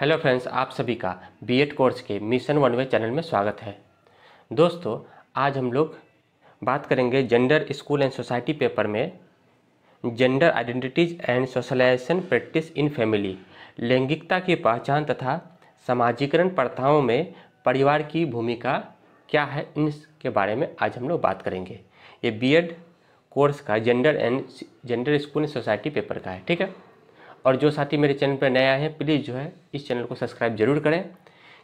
hello friends आप सभी का बीएड कोर्स के मिशन वन वे चैनल में स्वागत है दोस्तों आज हम लोग बात करेंगे gender school and society paper में gender identities and socialisation practice in family लैंगिकता की पहचान तथा सामाजिकरण प्रथाओं में परिवार की भूमिका क्या है इनके बारे में आज हम लोग बात करेंगे ये बी कोर्स का gender and gender school and society paper का है ठीक है और जो साथी मेरे चैनल पर नया है प्लीज़ जो है इस चैनल को सब्सक्राइब जरूर करें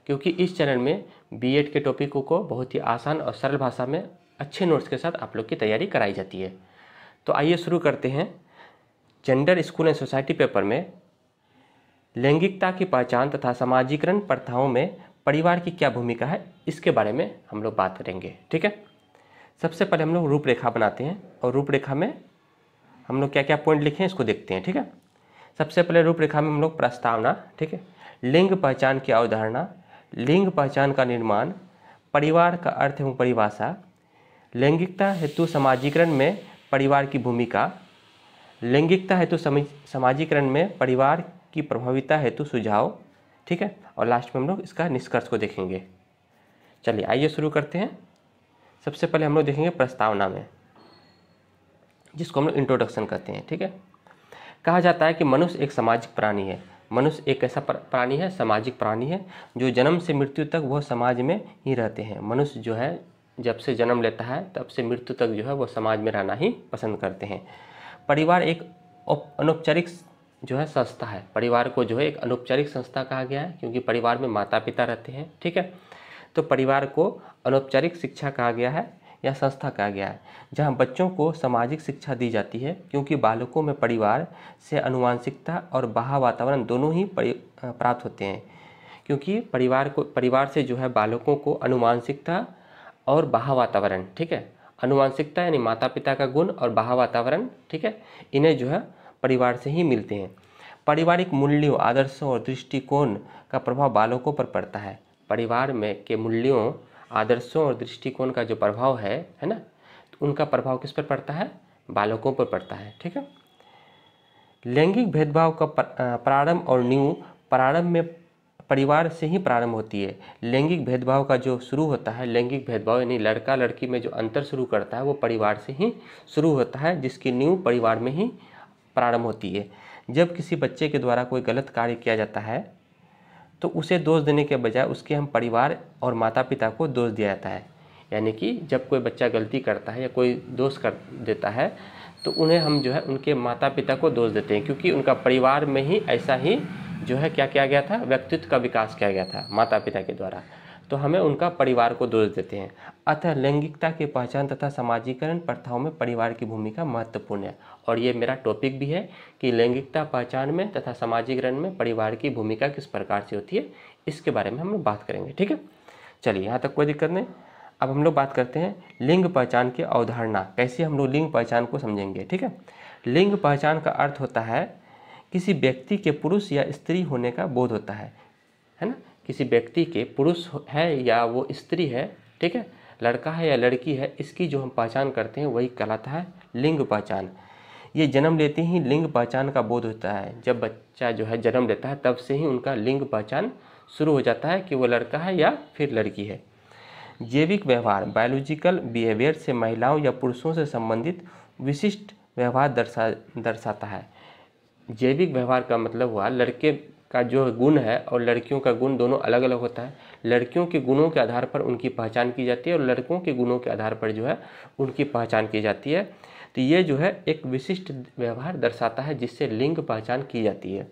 क्योंकि इस चैनल में बी के टॉपिकों को बहुत ही आसान और सरल भाषा में अच्छे नोट्स के साथ आप लोग की तैयारी कराई जाती है तो आइए शुरू करते हैं gender school and society paper में लैंगिकता की पहचान तथा सामाजिकरण प्रथाओं में परिवार की क्या भूमिका है इसके बारे में हम लोग बात करेंगे ठीक है सबसे पहले हम लोग रूपरेखा बनाते हैं और रूपरेखा में हम लोग क्या क्या पॉइंट लिखे हैं इसको देखते हैं ठीक है सबसे पहले रूपरेखा में हम लोग प्रस्तावना ठीक है लिंग पहचान की अवधारणा लिंग पहचान का निर्माण परिवार का अर्थ एवं परिभाषा लैंगिकता हेतु सामाजिकरण में परिवार की भूमिका लैंगिकता हेतु समाजीकरण में परिवार की प्रभाविता हेतु सुझाव ठीक है और लास्ट में हम लोग इसका निष्कर्ष को देखेंगे चलिए आइए शुरू करते हैं सबसे पहले हम लोग देखेंगे प्रस्तावना में जिसको हम लोग इंट्रोडक्शन कहते हैं ठीक है कहा जाता है कि मनुष्य एक सामाजिक प्राणी है मनुष्य एक ऐसा प्राणी है सामाजिक प्राणी है जो जन्म से मृत्यु तक वह समाज में ही रहते हैं मनुष्य जो है जब से जन्म लेता है तब से मृत्यु तक जो है वह समाज में रहना ही पसंद करते हैं परिवार एक अनौपचारिक जो है संस्था है परिवार को जो है एक अनौपचारिक संस्था कहा गया है क्योंकि परिवार में माता पिता रहते हैं ठीक है तो परिवार को अनौपचारिक शिक्षा कहा गया है या संस्था कहा गया है जहां बच्चों को सामाजिक शिक्षा दी जाती है क्योंकि बालकों में परिवार से अनुवांशिकता और बाहा वातावरण दोनों ही प्राप्त होते हैं क्योंकि परिवार को परिवार से जो है बालकों को अनुवांशिकता और बाहा वातावरण ठीक है अनुवांशिकता यानी माता पिता का गुण और बाह वातावरण ठीक है इन्हें जो है परिवार से ही मिलते हैं पारिवारिक मूल्यों आदर्शों और दृष्टिकोण का प्रभाव बालकों पर पड़ता है परिवार में के मूल्यों आदर्शों और दृष्टिकोण का जो प्रभाव है है ना तो उनका प्रभाव किस पर पड़ता है बालकों पर पड़ता है ठीक है लैंगिक भेदभाव का प्रारंभ और न्यू प्रारंभ में परिवार से ही प्रारंभ होती है लैंगिक भेदभाव का जो शुरू होता है लैंगिक भेदभाव यानी लड़का लड़की में जो अंतर शुरू करता है वो परिवार से ही शुरू होता है जिसकी नींव परिवार में ही प्रारंभ होती है जब किसी बच्चे के द्वारा कोई गलत कार्य किया जाता है तो उसे दोष देने के बजाय उसके हम परिवार और माता पिता को दोष दिया जाता है यानी कि जब कोई बच्चा गलती करता है या कोई दोष कर देता है तो उन्हें हम जो है उनके माता पिता को दोष देते हैं क्योंकि उनका परिवार में ही ऐसा ही जो है क्या किया गया था व्यक्तित्व का विकास किया गया था माता पिता के द्वारा तो हमें उनका परिवार को दोष देते हैं अतः लैंगिकता की पहचान तथा सामाजिकरण प्रथाओं में परिवार की भूमिका महत्वपूर्ण है और ये मेरा टॉपिक भी है कि लैंगिकता पहचान में तथा सामाजिकरण में परिवार की भूमिका किस प्रकार से होती है इसके बारे में हम लोग बात करेंगे ठीक है चलिए यहाँ तक कोई दिक्कत नहीं अब हम लोग बात करते हैं लिंग पहचान की अवधारणा कैसे हम लोग लिंग पहचान को समझेंगे ठीक है लिंग पहचान का अर्थ होता है किसी व्यक्ति के पुरुष या स्त्री होने का बोध होता है है ना किसी व्यक्ति के पुरुष है या वो स्त्री है ठीक है लड़का है या लड़की है इसकी जो हम पहचान करते हैं वही कहलाता है लिंग पहचान ये जन्म लेते ही लिंग पहचान का बोध होता है जब बच्चा जो है जन्म लेता है तब से ही उनका लिंग पहचान शुरू हो जाता है कि वो लड़का है या फिर लड़की है जैविक व्यवहार बायोलॉजिकल बिहेवियर से महिलाओं या पुरुषों से संबंधित विशिष्ट व्यवहार दर्शा दर्शाता है जैविक व्यवहार का मतलब हुआ लड़के का जो गुण है और लड़कियों का गुण दोनों अलग अलग होता है लड़कियों के गुणों के आधार पर उनकी पहचान की जाती है और लड़कों के गुणों के आधार पर जो है उनकी पहचान की जाती है तो ये जो है एक विशिष्ट व्यवहार दर्शाता है जिससे लिंग पहचान की जाती है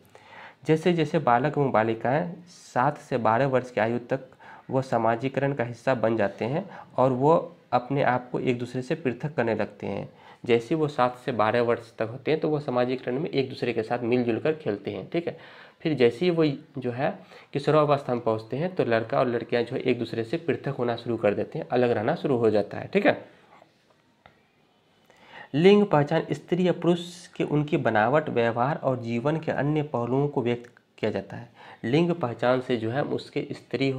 जैसे जैसे बालक एवं बालिकाएँ सात से बारह वर्ष की आयु तक वो सामाजिकरण का हिस्सा बन जाते हैं और वो अपने आप को एक दूसरे से पृथक करने लगते हैं जैसे वो सात से बारह वर्ष तक होते हैं तो वो सामाजिकरण में एक दूसरे के साथ मिलजुल कर खेलते हैं ठीक है फिर जैसे ही वो जो है किशोरावस्था में पहुँचते हैं तो लड़का और लड़कियाँ जो है एक दूसरे से पृथक होना शुरू कर देते हैं अलग रहना शुरू हो जाता है ठीक है लिंग पहचान स्त्री या पुरुष के उनकी बनावट व्यवहार और जीवन के अन्य पहलुओं को व्यक्त किया जाता है लिंग पहचान से जो है उसके स्त्री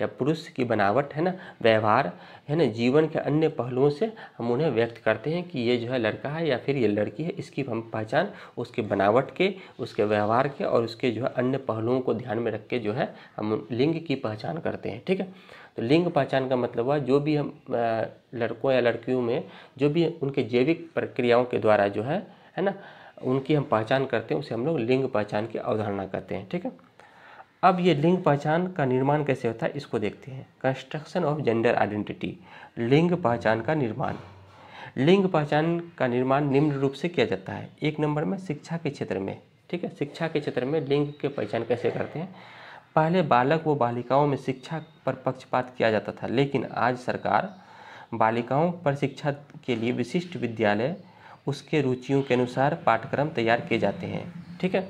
या पुरुष की बनावट है ना व्यवहार है ना जीवन के अन्य पहलुओं से हम उन्हें व्यक्त करते हैं कि ये जो है लड़का है या फिर ये लड़की है इसकी हम पहचान उसके बनावट के उसके व्यवहार के और उसके जो है अन्य पहलुओं को ध्यान में रख के जो है हम लिंग की पहचान करते हैं ठीक है तो लिंग पहचान का मतलब हुआ जो भी हम लड़कों या लड़कियों में जो भी उनके जैविक प्रक्रियाओं के द्वारा जो है है ना उनकी हम पहचान करते हैं उसे हम लोग लिंग पहचान की अवधारणा करते हैं ठीक है अब ये लिंग पहचान का निर्माण कैसे होता है इसको देखते हैं कंस्ट्रक्शन ऑफ जेंडर आइडेंटिटी लिंग पहचान का निर्माण लिंग पहचान का निर्माण निम्न रूप से किया जाता है एक नंबर में शिक्षा के क्षेत्र में ठीक है शिक्षा के क्षेत्र में लिंग के पहचान कैसे करते हैं पहले बालक व बालिकाओं में शिक्षा पर पक्षपात किया जाता था लेकिन आज सरकार बालिकाओं पर शिक्षा के लिए विशिष्ट विद्यालय उसके रुचियों के अनुसार पाठ्यक्रम तैयार किए जाते हैं ठीक है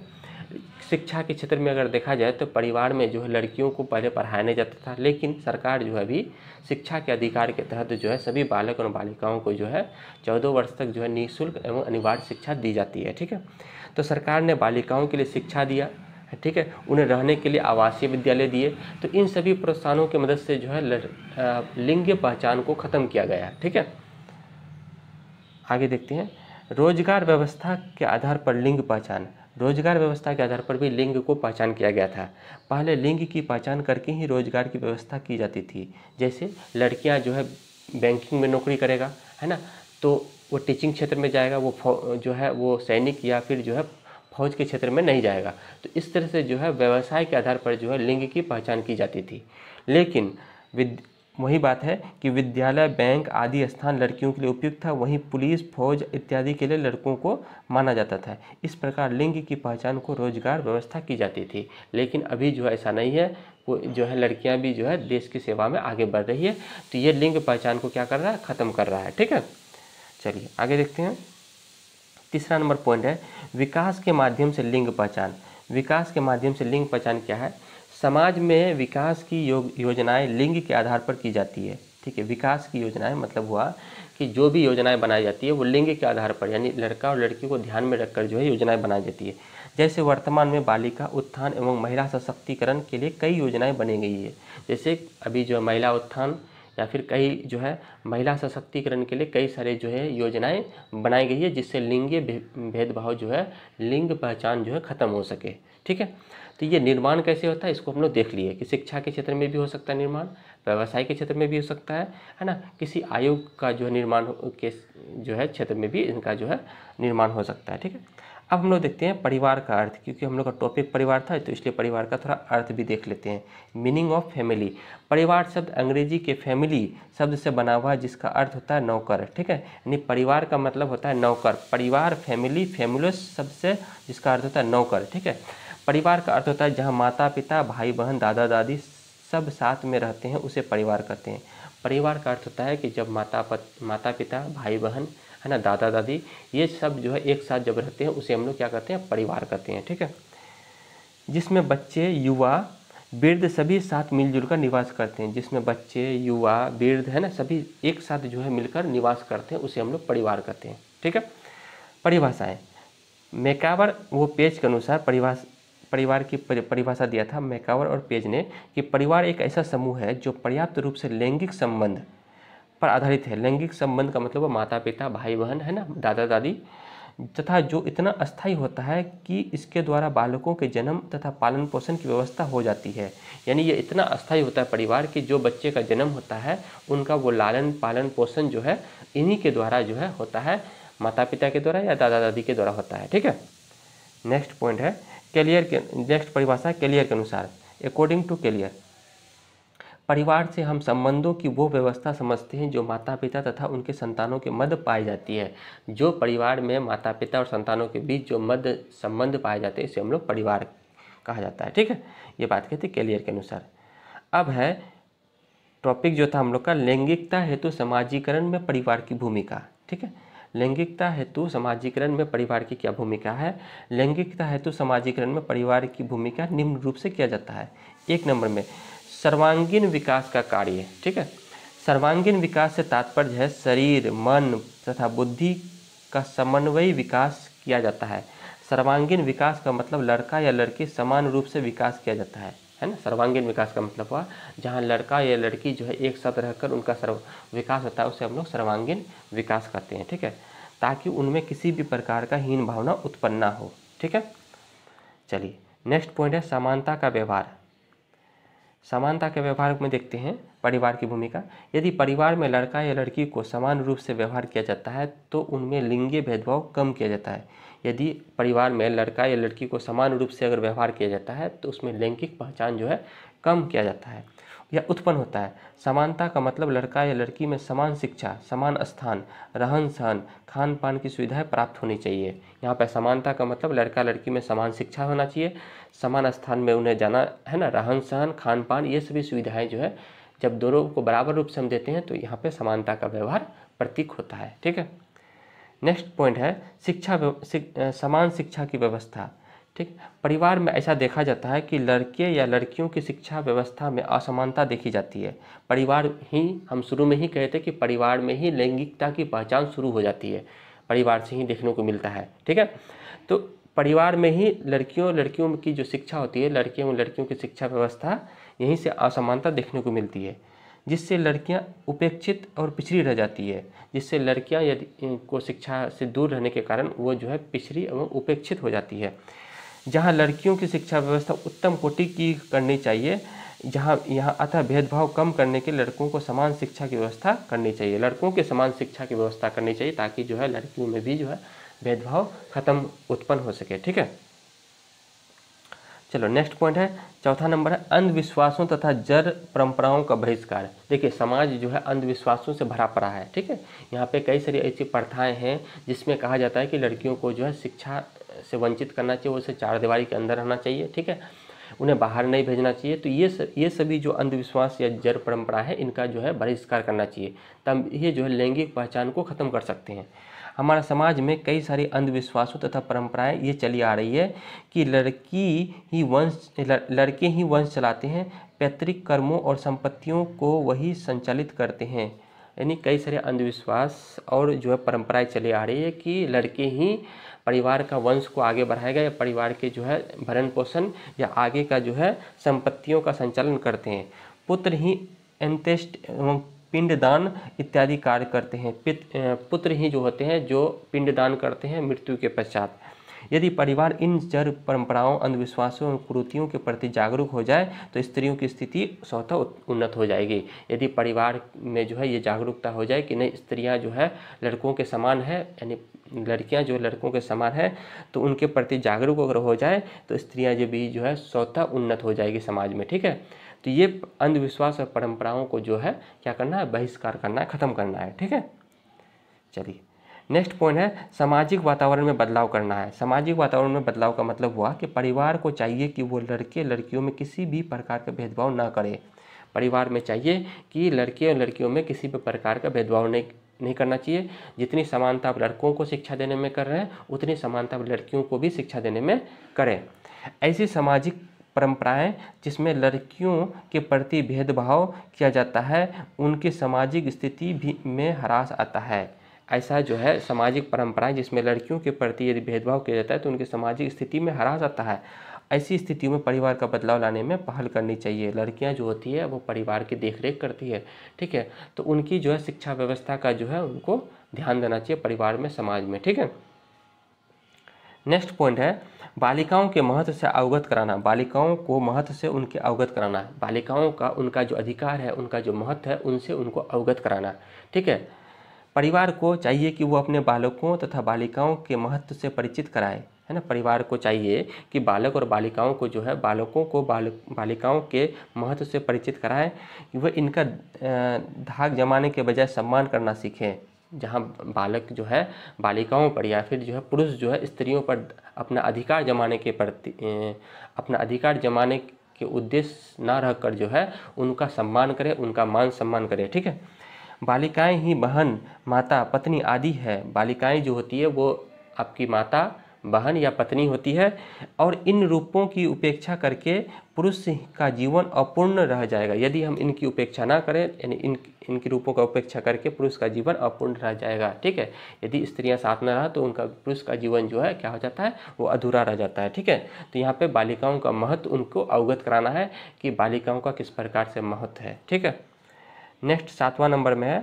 शिक्षा के क्षेत्र में अगर देखा जाए तो परिवार में जो है लड़कियों को पहले पढ़ाया नहीं जाता था लेकिन सरकार जो है अभी शिक्षा के अधिकार के तहत जो है सभी बालक और बालिकाओं को जो है चौदह वर्ष तक जो है निःशुल्क एवं अनिवार्य शिक्षा दी जाती है ठीक है तो सरकार ने बालिकाओं के लिए शिक्षा दिया ठीक है उन्हें रहने के लिए आवासीय विद्यालय दिए तो इन सभी प्रोत्साहनों की मदद से जो है लिंग पहचान को ख़त्म किया गया ठीक है आगे देखते हैं रोजगार व्यवस्था के आधार पर लिंग पहचान रोजगार व्यवस्था के आधार पर भी लिंग को पहचान किया गया था पहले लिंग की पहचान करके ही रोजगार की व्यवस्था की जाती थी जैसे लड़कियां जो है बैंकिंग में नौकरी करेगा है ना तो वो टीचिंग क्षेत्र में जाएगा वो जो है वो सैनिक या फिर जो है फौज के क्षेत्र में नहीं जाएगा तो इस तरह से जो है व्यवसाय के आधार पर जो है लिंग की पहचान की जाती थी लेकिन वही बात है कि विद्यालय बैंक आदि स्थान लड़कियों के लिए उपयुक्त था वहीं पुलिस फौज इत्यादि के लिए लड़कों को माना जाता था इस प्रकार लिंग की पहचान को रोजगार व्यवस्था की जाती थी लेकिन अभी जो है ऐसा नहीं है वो जो है लड़कियां भी जो है देश की सेवा में आगे बढ़ रही है तो ये लिंग पहचान को क्या कर रहा है ख़त्म कर रहा है ठीक है चलिए आगे देखते हैं तीसरा नंबर पॉइंट है विकास के माध्यम से लिंग पहचान विकास के माध्यम से लिंग पहचान क्या है समाज में विकास की योग योजनाएं लिंग के आधार पर की जाती है ठीक है विकास की योजनाएं मतलब हुआ कि जो भी योजनाएं बनाई जाती है वो लिंग के आधार पर यानी लड़का और लड़की को ध्यान में रखकर जो है योजनाएं बनाई जाती है जैसे वर्तमान में बालिका उत्थान एवं महिला सशक्तिकरण के लिए कई योजनाएं बनी गई है जैसे अभी जो महिला उत्थान या फिर कई जो है महिला सशक्तिकरण के लिए कई सारे जो है योजनाएं बनाई गई है जिससे लिंगीय भेदभाव जो है लिंग पहचान जो है ख़त्म हो सके ठीक है तो ये निर्माण कैसे होता है इसको हम लोग देख लिए कि शिक्षा के क्षेत्र में भी हो सकता है निर्माण व्यवसाय के क्षेत्र में भी हो सकता है है ना किसी आयोग का जो है निर्माण के जो है क्षेत्र में भी इनका जो है निर्माण हो सकता है ठीक है अब हम लोग देखते हैं परिवार का अर्थ क्योंकि हम लोग का टॉपिक परिवार था तो इसलिए परिवार का थोड़ा अर्थ भी देख लेते हैं मीनिंग ऑफ फैमिली परिवार शब्द अंग्रेजी के फैमिली शब्द से बना हुआ है जिसका अर्थ होता है नौकर ठीक है यानी परिवार का मतलब होता है नौकर परिवार फैमिली फैमिलो शब्द से जिसका अर्थ होता है नौकर ठीक है परिवार का अर्थ होता है जहाँ माता पिता भाई बहन दादा दादी सब साथ में रहते हैं उसे परिवार करते हैं परिवार का अर्थ होता है कि जब माता माता पिता भाई बहन है ना दादा दादी ये सब जो है एक साथ जब रहते हैं उसे हम लोग क्या कहते हैं परिवार कहते हैं ठीक है जिसमें बच्चे युवा वृद्ध सभी साथ मिलजुल कर निवास करते हैं जिसमें बच्चे युवा वृद्ध है ना सभी एक साथ जो है मिलकर निवास करते हैं उसे हम लोग परिवार कहते हैं ठीक है परिभाषाएँ मेकावर वो पेज के अनुसार परिभाषा परिवार की परिभाषा दिया था मैकावर और पेज ने कि परिवार एक ऐसा समूह है जो पर्याप्त रूप से लैंगिक संबंध पर आधारित है लैंगिक संबंध का मतलब माता पिता भाई बहन है ना दादा दादी तथा जो इतना अस्थायी होता है कि इसके द्वारा बालकों के जन्म तथा पालन पोषण की व्यवस्था हो जाती है यानी ये इतना अस्थायी होता है परिवार कि जो बच्चे का जन्म होता है उनका वो लालन पालन पोषण जो है इन्हीं के द्वारा जो है होता है माता पिता के द्वारा या दादा दादी के द्वारा होता है ठीक है नेक्स्ट पॉइंट है कैलियर के नेक्स्ट परिभाषा कैलियर के अनुसार अकॉर्डिंग टू कैलियर परिवार से हम संबंधों की वो व्यवस्था समझते हैं जो माता पिता तथा उनके संतानों के मध्य पाई जाती है जो परिवार में माता पिता और संतानों के बीच जो मध्य संबंध पाए जाते हैं इसे हम लोग परिवार कहा जाता है ठीक है ये बात कहते हैं कैलियर के अनुसार अब है टॉपिक जो था हम लोग का लैंगिकता हेतु समाजीकरण में परिवार की भूमिका ठीक है लैंगिकता हेतु समाजीकरण में परिवार की क्या भूमिका है लैंगिकता हेतु समाजीकरण में परिवार की भूमिका निम्न रूप से किया जाता है एक नंबर में सर्वांगीण विकास का कार्य है ठीक है सर्वांगीण विकास से तात्पर्य है शरीर मन तथा बुद्धि का समन्वयी विकास किया जाता है सर्वांगीण विकास का मतलब लड़का या लड़की समान रूप से विकास किया जाता है है ना सर्वांगीण विकास का मतलब हुआ जहाँ लड़का या लड़की जो है एक साथ रहकर उनका सर्व विकास होता है उसे हम लोग सर्वांगीण विकास करते हैं ठीक है ताकि उनमें किसी भी प्रकार का हीन भावना उत्पन्न ना हो ठीक है चलिए नेक्स्ट पॉइंट है समानता का व्यवहार समानता के व्यवहार में देखते हैं परिवार की भूमिका यदि परिवार में लड़का या लड़की को समान रूप से व्यवहार किया जाता है तो उनमें लिंगीय भेदभाव कम किया जाता है यदि परिवार में लड़का या लड़की को समान रूप से अगर व्यवहार किया जाता है तो उसमें लैंगिक पहचान जो है कम किया जाता है या उत्पन्न होता है समानता का मतलब लड़का या लड़की में समान शिक्षा समान स्थान रहन सहन खान पान की सुविधाएं प्राप्त होनी चाहिए यहाँ पर समानता का मतलब लड़का लड़की में समान शिक्षा होना चाहिए समान स्थान में उन्हें जाना है ना रहन सहन खान पान ये सभी सुविधाएँ जो है जब दोनों को बराबर रूप से हम देते हैं तो यहाँ पर समानता का व्यवहार प्रतीक होता है ठीक है नेक्स्ट पॉइंट है शिक्षा सिक, समान शिक्षा की व्यवस्था ठीक परिवार में ऐसा देखा जाता है कि लड़के या लड़कियों की शिक्षा व्यवस्था में असमानता देखी जाती है परिवार ही हम शुरू में ही कहे थे कि परिवार में ही लैंगिकता की पहचान शुरू हो जाती है परिवार से ही देखने को मिलता है ठीक है तो परिवार में ही लड़कियों लड़कियों की जो शिक्षा होती है लड़कियों लड़कियों की शिक्षा व्यवस्था यहीं से असमानता देखने को मिलती है जिससे लड़कियां उपेक्षित और पिछड़ी रह जाती है जिससे लड़कियां यदि को शिक्षा से दूर रहने के कारण वो जो है पिछड़ी एवं उपेक्षित हो जाती है जहाँ लड़कियों की शिक्षा व्यवस्था उत्तम कोटि की करनी चाहिए जहाँ यहाँ अतः भेदभाव कम करने के लड़कों को समान शिक्षा की व्यवस्था करनी चाहिए लड़कों के समान शिक्षा की व्यवस्था करनी चाहिए ताकि जो है लड़कियों में भी जो है भेदभाव खत्म उत्पन्न हो सके ठीक है चलो नेक्स्ट पॉइंट है चौथा नंबर है अंधविश्वासों तथा जड़ परंपराओं का बहिष्कार देखिए समाज जो है अंधविश्वासों से भरा पड़ा है ठीक है यहाँ पे कई सारी ऐसी प्रथाएं हैं जिसमें कहा जाता है कि लड़कियों को जो है शिक्षा से वंचित करना चाहिए उसे चार दीवारी के अंदर रहना चाहिए ठीक है उन्हें बाहर नहीं भेजना चाहिए तो ये सब ये सभी जो अंधविश्वास या जड़ परंपरा है इनका जो है बहिष्कार करना चाहिए तब ये जो है लैंगिक पहचान को ख़त्म कर सकते हैं हमारा समाज में कई सारी अंधविश्वासों तथा परंपराएं ये चली आ रही है कि लड़की ही वंश लड़के ही वंश चलाते हैं पैतृक कर्मों और संपत्तियों को वही संचालित करते हैं यानी कई सारे अंधविश्वास और जो है परंपराएं चली आ रही है कि लड़के ही परिवार का वंश को आगे बढ़ाएगा या परिवार के जो है भरण पोषण या आगे का जो है संपत्तियों का संचालन करते हैं पुत्र ही अंत्येष्ट पिंडदान इत्यादि कार्य करते हैं पित पुत्र ही जो होते हैं जो पिंडदान करते हैं मृत्यु के पश्चात यदि परिवार इन जड़ परंपराओं अंधविश्वासों और कुरुतियों के प्रति जागरूक हो जाए तो स्त्रियों की स्थिति स्वतः उन्नत हो जाएगी यदि परिवार में जो है ये जागरूकता हो जाए कि नहीं स्त्रियाँ जो है लड़कों के समान है यानी लड़कियाँ जो लड़कों के समान है तो उनके प्रति जागरूक अगर हो जाए तो स्त्रियाँ जो भी जो है स्वतः उन्नत हो जाएगी समाज में ठीक है तो ये अंधविश्वास और परंपराओं को जो है क्या करना है बहिष्कार करना है ख़त्म करना है ठीक है चलिए नेक्स्ट पॉइंट है सामाजिक वातावरण में बदलाव करना है सामाजिक वातावरण में बदलाव का मतलब हुआ कि परिवार को चाहिए कि वो लड़के लड़कियों में किसी भी प्रकार का भेदभाव ना करे परिवार में चाहिए कि लड़के और लड़कियों में किसी भी प्रकार का भेदभाव नहीं नहीं करना चाहिए जितनी समानता आप लड़कों को शिक्षा देने में कर रहे हैं उतनी समानता आप लड़कियों को भी शिक्षा देने में करें ऐसी सामाजिक परंपराएं जिसमें लड़कियों के प्रति भेदभाव किया जाता है उनकी सामाजिक स्थिति भी में ह्रास आता है ऐसा जो है सामाजिक परंपराएं जिसमें लड़कियों के प्रति यदि भेदभाव किया जाता है तो उनकी सामाजिक स्थिति में ह्रास आता है ऐसी स्थितियों में परिवार का बदलाव लाने में पहल करनी चाहिए लड़कियां जो होती है वो परिवार की देखरेख करती है ठीक है तो उनकी जो है शिक्षा व्यवस्था का जो है उनको ध्यान देना चाहिए परिवार में समाज में ठीक है नेक्स्ट पॉइंट है बालिकाओं के महत्व से अवगत कराना बालिकाओं को महत्व से उनके अवगत कराना बालिकाओं का उनका जो अधिकार है उनका जो महत्व है उनसे उनको अवगत कराना ठीक है परिवार को चाहिए कि वो अपने बालकों तथा बालिकाओं के महत्व से परिचित कराए है ना परिवार को चाहिए कि बालक और बालिकाओं को जो है बालकों को बाल बालिकाओं के महत्व से परिचित कराएँ वह इनका धाक जमाने के बजाय सम्मान करना सीखें जहाँ बालक जो है बालिकाओं पर या फिर जो है पुरुष जो है स्त्रियों पर अपना अधिकार जमाने के प्रति अपना अधिकार जमाने के उद्देश्य ना रहकर जो है उनका सम्मान करे उनका मान सम्मान करे ठीक है बालिकाएं ही बहन माता पत्नी आदि है बालिकाएं जो होती है वो आपकी माता बहन या पत्नी होती है और इन रूपों की उपेक्षा करके पुरुष का जीवन अपूर्ण रह जाएगा यदि हम इनकी उपेक्षा ना करें यानी इन इनके रूपों का उपेक्षा करके पुरुष का जीवन अपूर्ण रह जाएगा ठीक है यदि स्त्रियां साथ में रहा तो उनका पुरुष का जीवन जो है क्या हो जाता है वो अधूरा रह जाता है ठीक है तो यहाँ पर बालिकाओं का महत्व उनको अवगत कराना है कि बालिकाओं का किस प्रकार से महत्व है ठीक है नेक्स्ट सातवां नंबर में है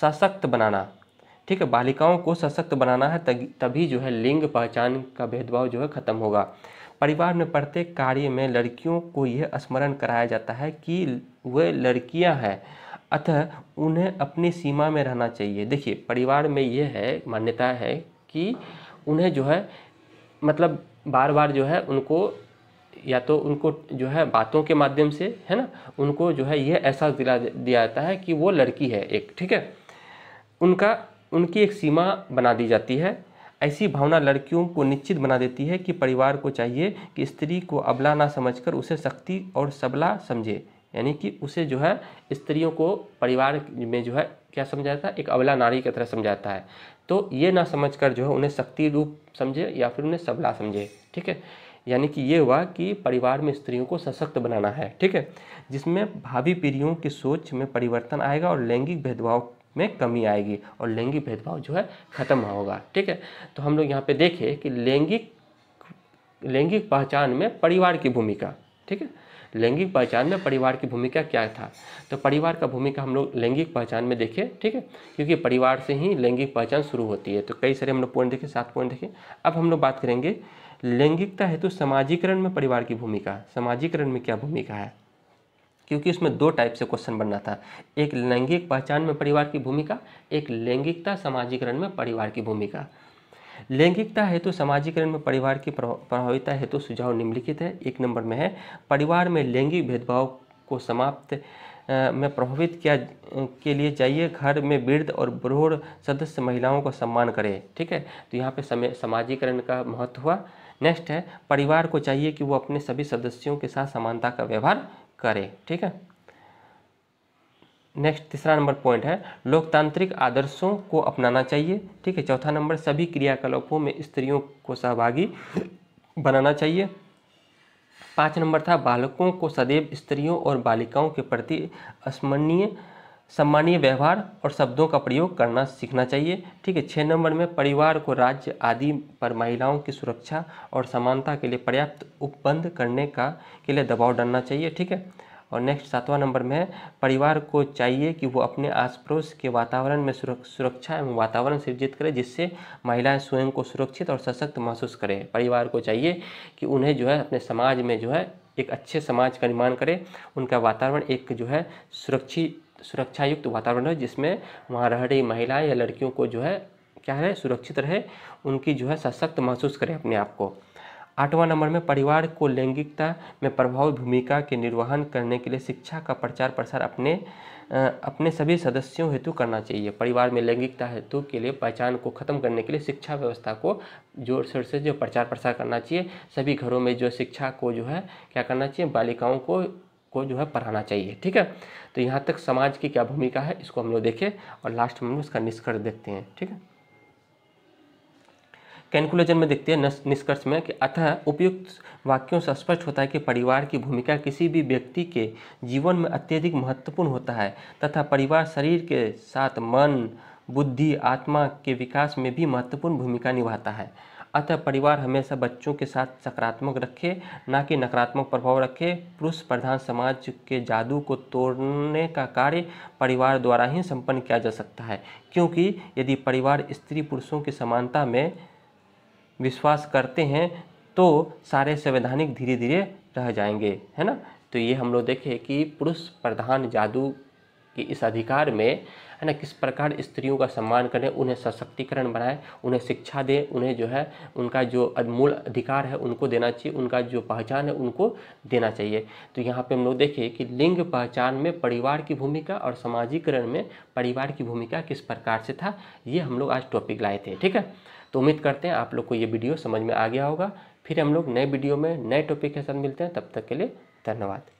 सशक्त बनाना ठीक है बालिकाओं को सशक्त बनाना है तभी जो है लिंग पहचान का भेदभाव जो है ख़त्म होगा परिवार में प्रत्येक कार्य में लड़कियों को यह स्मरण कराया जाता है कि वे लड़कियां हैं अतः उन्हें अपनी सीमा में रहना चाहिए देखिए परिवार में यह है मान्यता है कि उन्हें जो है मतलब बार बार जो है उनको या तो उनको जो है बातों के माध्यम से है ना उनको जो है यह एहसास दिला दिया जाता है कि वो लड़की है एक ठीक है उनका उनकी एक सीमा बना दी जाती है ऐसी भावना लड़कियों को निश्चित बना देती है कि परिवार को चाहिए कि स्त्री को अबला ना समझकर उसे शक्ति और सबला समझे यानी कि उसे जो है स्त्रियों को परिवार में जो है क्या समझा जाता है एक अबला नारी की तरह समझाता है तो ये ना समझकर जो है उन्हें शक्ति रूप समझे या फिर उन्हें सबला समझे ठीक है यानी कि ये हुआ कि परिवार में स्त्रियों को सशक्त बनाना है ठीक है जिसमें भावी पीढ़ियों की सोच में परिवर्तन आएगा और लैंगिक भेदभाव में कमी आएगी और लैंगिक भेदभाव जो है ख़त्म होगा ठीक है तो हम लोग यहाँ पे देखें कि लैंगिक लैंगिक पहचान में परिवार की भूमिका ठीक है लैंगिक पहचान में परिवार की भूमिका क्या था तो परिवार का भूमिका हम लोग लैंगिक पहचान में देखें ठीक है क्योंकि परिवार से ही लैंगिक पहचान शुरू होती है तो कई सारे हम लोग पॉइंट देखें सात पॉइंट देखें अब हम लोग बात करेंगे लैंगिकता हेतु तो में परिवार की भूमिका समाजीकरण में क्या भूमिका है क्योंकि उसमें दो टाइप से क्वेश्चन बनना था एक लैंगिक पहचान में परिवार की भूमिका एक लैंगिकता सामाजिकरण में परिवार की भूमिका लैंगिकता हेतु तो सामाजिकरण में परिवार की प्रभाविता हेतु तो सुझाव निम्नलिखित है एक नंबर में है परिवार में लैंगिक भेदभाव को समाप्त में प्रभावित किया के लिए चाहिए घर में वृद्ध और बूढ़ सदस्य महिलाओं का सम्मान करें ठीक है तो यहाँ पे समाजीकरण का महत्व हुआ नेक्स्ट है परिवार को चाहिए कि वो अपने सभी सदस्यों के साथ समानता का व्यवहार करे ठीक है नेक्स्ट तीसरा नंबर पॉइंट है लोकतांत्रिक आदर्शों को अपनाना चाहिए ठीक है चौथा नंबर सभी क्रियाकलापों में स्त्रियों को सहभागी बनाना चाहिए पाँच नंबर था बालकों को सदैव स्त्रियों और बालिकाओं के प्रति स्मरणीय सम्मानीय व्यवहार और शब्दों का प्रयोग करना सीखना चाहिए ठीक है छः नंबर में परिवार को राज्य आदि पर महिलाओं की सुरक्षा और समानता के लिए पर्याप्त उपबंध करने का के लिए दबाव डालना चाहिए ठीक है और नेक्स्ट सातवां नंबर में परिवार को चाहिए कि वो अपने आस पड़ोस के वातावरण में सुरक्षा एवं वातावरण सृजित करे जिससे महिलाएं स्वयं को सुरक्षित और सशक्त महसूस करें परिवार को चाहिए कि उन्हें जो है अपने समाज में जो है एक अच्छे समाज का निर्माण करें उनका वातावरण एक जो है सुरक्षित सुरक्षा युक्त वातावरण है जिसमें वहाँ रह रही महिलाएं या लड़कियों को जो है क्या है सुरक्षित रहे उनकी जो है सशक्त महसूस करें अपने आप को आठवां नंबर में परिवार को लैंगिकता में प्रभावी भूमिका के निर्वहन करने के लिए शिक्षा का प्रचार प्रसार अपने अपने सभी सदस्यों हेतु करना चाहिए परिवार में लैंगिकता हेतु के लिए पहचान को ख़त्म करने के लिए शिक्षा व्यवस्था को जोर शोर से जो प्रचार प्रसार करना चाहिए सभी घरों में जो शिक्षा को जो है क्या करना चाहिए बालिकाओं को को जो है पढ़ाना चाहिए ठीक है तो यहाँ तक समाज की क्या भूमिका है इसको हम लोग देखें और लास्ट में इसका निष्कर्ष देखते हैं ठीक है कैलकुलेशन में देखते हैं निष्कर्ष में कि अतः उपयुक्त वाक्यों से स्पष्ट होता है कि परिवार की भूमिका किसी भी व्यक्ति के जीवन में अत्यधिक महत्वपूर्ण होता है तथा परिवार शरीर के साथ मन बुद्धि आत्मा के विकास में भी महत्वपूर्ण भूमिका निभाता है अतः परिवार हमेशा बच्चों के साथ सकारात्मक रखे ना कि नकारात्मक प्रभाव रखे पुरुष प्रधान समाज के जादू को तोड़ने का कार्य परिवार द्वारा ही संपन्न किया जा सकता है क्योंकि यदि परिवार स्त्री पुरुषों की समानता में विश्वास करते हैं तो सारे संवैधानिक धीरे धीरे रह जाएंगे है ना तो ये हम लोग देखें कि पुरुष प्रधान जादू कि इस अधिकार में है ना किस प्रकार स्त्रियों का सम्मान करें उन्हें सशक्तिकरण बनाए उन्हें शिक्षा दें उन्हें जो है उनका जो मूल अधिकार है उनको देना चाहिए उनका जो पहचान है उनको देना चाहिए तो यहाँ पे हम लोग देखें कि लिंग पहचान में परिवार की भूमिका और सामाजिकरण में परिवार की भूमिका किस प्रकार से था ये हम लोग आज टॉपिक लाए थे ठीक है तो उम्मीद करते हैं आप लोग को ये वीडियो समझ में आ गया होगा फिर हम लोग नए वीडियो में नए टॉपिक के साथ मिलते हैं तब तक के लिए धन्यवाद